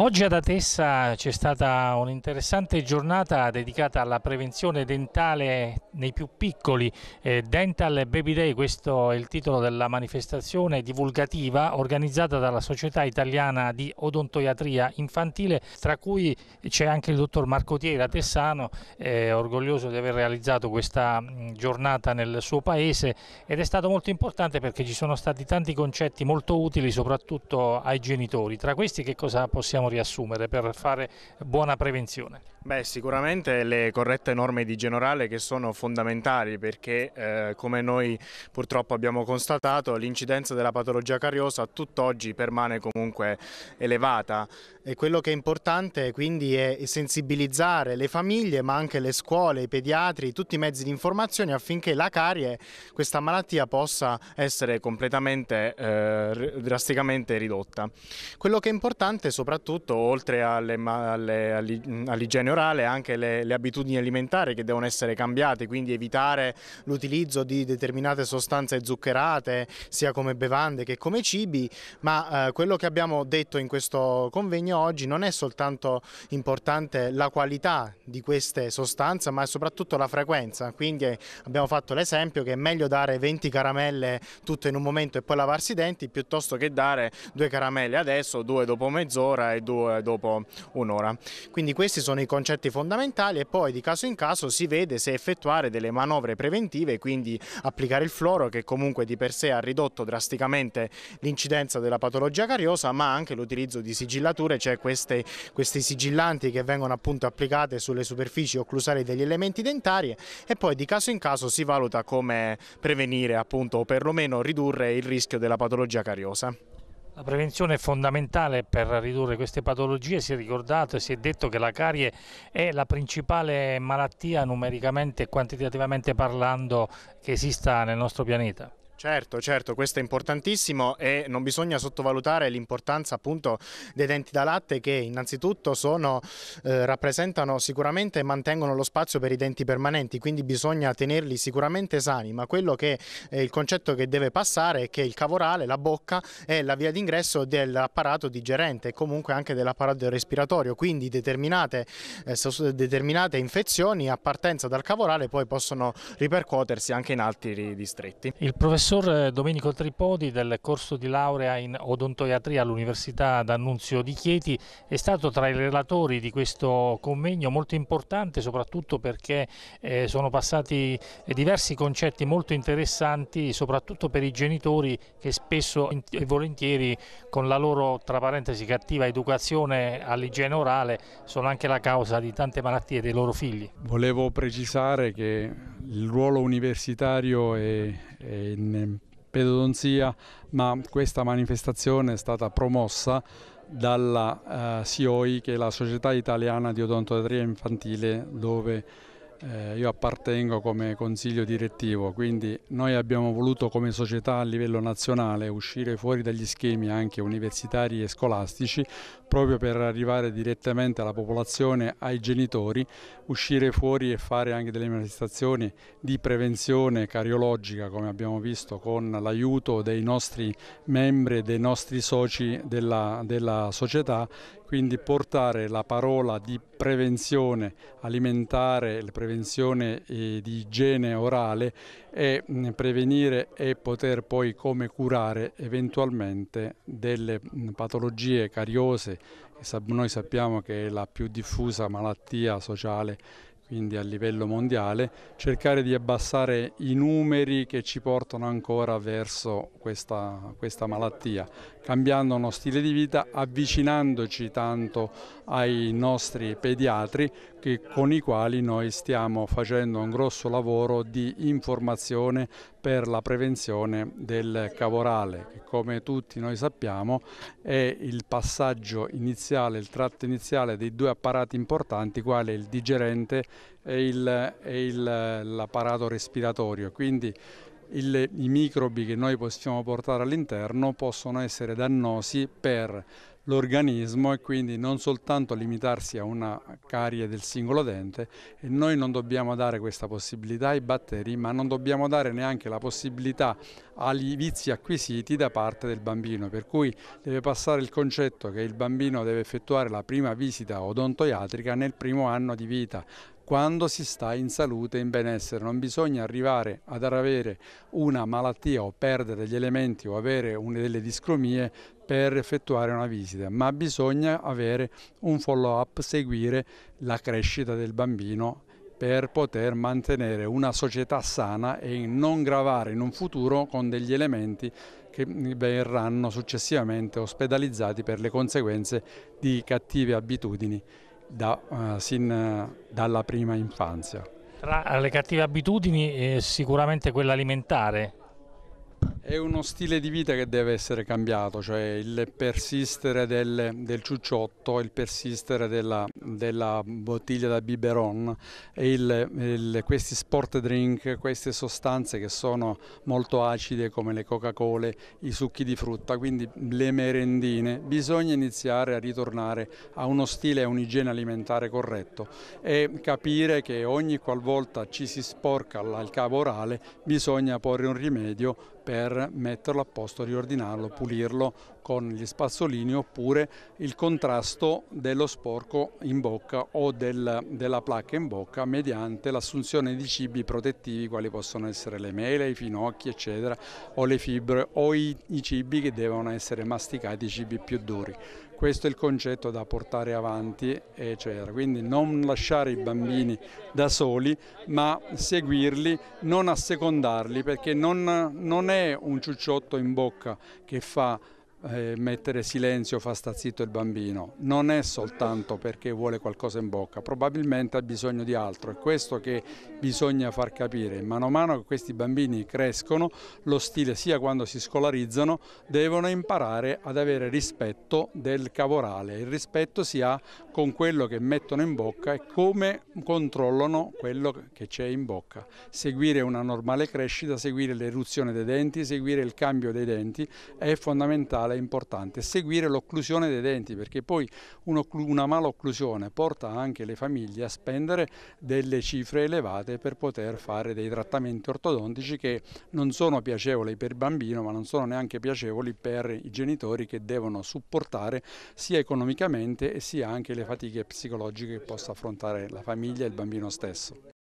Oggi ad Atessa c'è stata un'interessante giornata dedicata alla prevenzione dentale nei più piccoli, eh, Dental Baby Day, questo è il titolo della manifestazione divulgativa organizzata dalla Società Italiana di Odontoiatria Infantile, tra cui c'è anche il dottor Marco Tiera Tessano, eh, orgoglioso di aver realizzato questa mm, giornata nel suo paese ed è stato molto importante perché ci sono stati tanti concetti molto utili soprattutto ai genitori. Tra questi che cosa possiamo riassumere per fare buona prevenzione? Beh, sicuramente le corrette norme di generale che sono fondamentali perché eh, come noi purtroppo abbiamo constatato l'incidenza della patologia cariosa tutt'oggi permane comunque elevata e quello che è importante quindi è sensibilizzare le famiglie ma anche le scuole, i pediatri, tutti i mezzi di informazione affinché la carie, questa malattia possa essere completamente, eh, drasticamente ridotta. Quello che è importante soprattutto oltre all'igiene alle, alle, all orale orale anche le, le abitudini alimentari che devono essere cambiate, quindi evitare l'utilizzo di determinate sostanze zuccherate sia come bevande che come cibi, ma eh, quello che abbiamo detto in questo convegno oggi non è soltanto importante la qualità di queste sostanze, ma soprattutto la frequenza, quindi eh, abbiamo fatto l'esempio che è meglio dare 20 caramelle tutte in un momento e poi lavarsi i denti piuttosto che dare due caramelle adesso, due dopo mezz'ora e due dopo un'ora. Quindi questi sono i concetti concetti fondamentali e poi di caso in caso si vede se effettuare delle manovre preventive, quindi applicare il fluoro che comunque di per sé ha ridotto drasticamente l'incidenza della patologia cariosa, ma anche l'utilizzo di sigillature, cioè queste, questi sigillanti che vengono appunto applicate sulle superfici occlusali degli elementi dentari e poi di caso in caso si valuta come prevenire appunto o perlomeno ridurre il rischio della patologia cariosa. La prevenzione è fondamentale per ridurre queste patologie, si è ricordato e si è detto che la carie è la principale malattia numericamente e quantitativamente parlando che esista nel nostro pianeta. Certo, certo, questo è importantissimo e non bisogna sottovalutare l'importanza appunto dei denti da latte che innanzitutto sono, eh, rappresentano sicuramente e mantengono lo spazio per i denti permanenti, quindi bisogna tenerli sicuramente sani, ma quello che è il concetto che deve passare è che il cavorale, la bocca è la via d'ingresso dell'apparato digerente e comunque anche dell'apparato respiratorio, quindi determinate, eh, determinate infezioni a partenza dal cavorale poi possono ripercuotersi anche in altri distretti. Il professor professor eh, Domenico Tripodi del corso di laurea in odontoiatria all'Università d'Annunzio di Chieti è stato tra i relatori di questo convegno molto importante soprattutto perché eh, sono passati eh, diversi concetti molto interessanti soprattutto per i genitori che spesso e volentieri con la loro tra parentesi cattiva educazione all'igiene orale sono anche la causa di tante malattie dei loro figli. Volevo precisare che il ruolo universitario è in eh, pedodonzia, ma questa manifestazione è stata promossa dalla eh, SIOI, che è la Società Italiana di Odontoiatria Infantile, dove eh, io appartengo come consiglio direttivo. Quindi noi abbiamo voluto come società a livello nazionale uscire fuori dagli schemi anche universitari e scolastici proprio per arrivare direttamente alla popolazione, ai genitori, uscire fuori e fare anche delle manifestazioni di prevenzione cariologica come abbiamo visto con l'aiuto dei nostri membri e dei nostri soci della, della società quindi portare la parola di prevenzione alimentare, prevenzione eh, di igiene orale e mm, prevenire e poter poi come curare eventualmente delle mm, patologie cariose che noi sappiamo che è la più diffusa malattia sociale quindi a livello mondiale, cercare di abbassare i numeri che ci portano ancora verso questa, questa malattia cambiando uno stile di vita, avvicinandoci tanto ai nostri pediatri che, con i quali noi stiamo facendo un grosso lavoro di informazione per la prevenzione del cavorale che come tutti noi sappiamo è il passaggio iniziale, il tratto iniziale dei due apparati importanti quale il digerente e eh, l'apparato respiratorio. Quindi il, i microbi che noi possiamo portare all'interno possono essere dannosi per l'organismo e quindi non soltanto limitarsi a una carie del singolo dente e noi non dobbiamo dare questa possibilità ai batteri ma non dobbiamo dare neanche la possibilità agli vizi acquisiti da parte del bambino per cui deve passare il concetto che il bambino deve effettuare la prima visita odontoiatrica nel primo anno di vita quando si sta in salute e in benessere. Non bisogna arrivare ad avere una malattia o perdere degli elementi o avere una delle discromie per effettuare una visita, ma bisogna avere un follow up, seguire la crescita del bambino per poter mantenere una società sana e non gravare in un futuro con degli elementi che verranno successivamente ospedalizzati per le conseguenze di cattive abitudini da, uh, sin uh, dalla prima infanzia. Tra le cattive abitudini eh, sicuramente quella alimentare, è uno stile di vita che deve essere cambiato, cioè il persistere del, del ciucciotto, il persistere della, della bottiglia da biberon e il, il, questi sport drink, queste sostanze che sono molto acide come le Coca-Cola, i succhi di frutta, quindi le merendine. Bisogna iniziare a ritornare a uno stile e un'igiene alimentare corretto e capire che ogni qualvolta ci si sporca il cavo orale bisogna porre un rimedio per metterlo a posto, riordinarlo, pulirlo con gli spazzolini oppure il contrasto dello sporco in bocca o del, della placca in bocca mediante l'assunzione di cibi protettivi quali possono essere le mele, i finocchi eccetera o le fibre o i, i cibi che devono essere masticati, i cibi più duri questo è il concetto da portare avanti, eccetera. quindi non lasciare i bambini da soli, ma seguirli, non assecondarli, perché non, non è un ciucciotto in bocca che fa eh, mettere silenzio fa sta zitto il bambino, non è soltanto perché vuole qualcosa in bocca, probabilmente ha bisogno di altro, è questo che bisogna far capire, mano a mano che questi bambini crescono, lo stile sia quando si scolarizzano, devono imparare ad avere rispetto del cavorale, il rispetto si ha con quello che mettono in bocca e come controllano quello che c'è in bocca. Seguire una normale crescita, seguire l'eruzione dei denti, seguire il cambio dei denti è fondamentale e importante. Seguire l'occlusione dei denti perché poi una malocclusione porta anche le famiglie a spendere delle cifre elevate per poter fare dei trattamenti ortodontici che non sono piacevoli per il bambino ma non sono neanche piacevoli per i genitori che devono supportare sia economicamente sia anche le famiglie fatiche psicologiche che possa affrontare la famiglia e il bambino stesso.